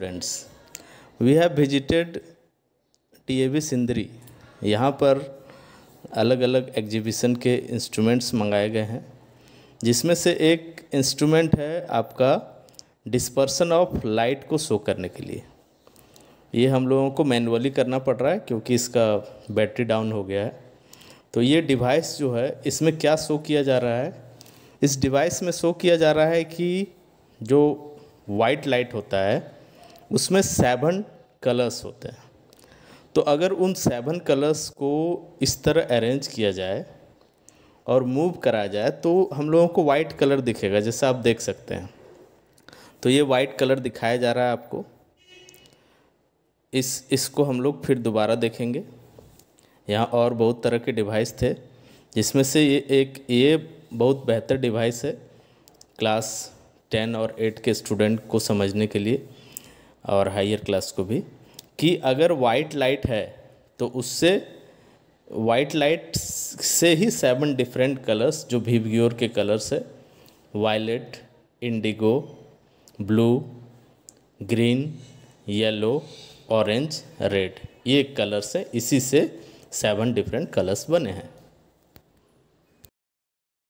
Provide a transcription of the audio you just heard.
friends we have visited T A V Sindri यहाँ पर अलग अलग एग्जीबिशन के इंस्ट्रूमेंट्स मंगाए गए हैं जिसमें से एक इंस्ट्रूमेंट है आपका डिस्पर्सन ऑफ लाइट को शो करने के लिए ये हम लोगों को मैनुअली करना पड़ रहा है क्योंकि इसका बैटरी डाउन हो गया है तो ये डिवाइस जो है इसमें क्या शो किया जा रहा है इस डिवाइस में शो किया जा रहा है कि जो वाइट लाइट होता है उसमें सेवन कलर्स होते हैं तो अगर उन सेवन कलर्स को इस तरह अरेंज किया जाए और मूव करा जाए तो हम लोगों को वाइट कलर दिखेगा जैसा आप देख सकते हैं तो ये वाइट कलर दिखाया जा रहा है आपको इस इसको हम लोग फिर दोबारा देखेंगे यहाँ और बहुत तरह के डिवाइस थे जिसमें से ये एक ये बहुत बेहतर डिवाइस है क्लास टेन और एट के स्टूडेंट को समझने के लिए और हायर क्लास को भी कि अगर वाइट लाइट है तो उससे वाइट लाइट से ही सेवन डिफरेंट कलर्स जो भीवग्योर के कलर्स है violet indigo blue green yellow orange red ये कलर्स है इसी से सेवन डिफरेंट कलर्स बने हैं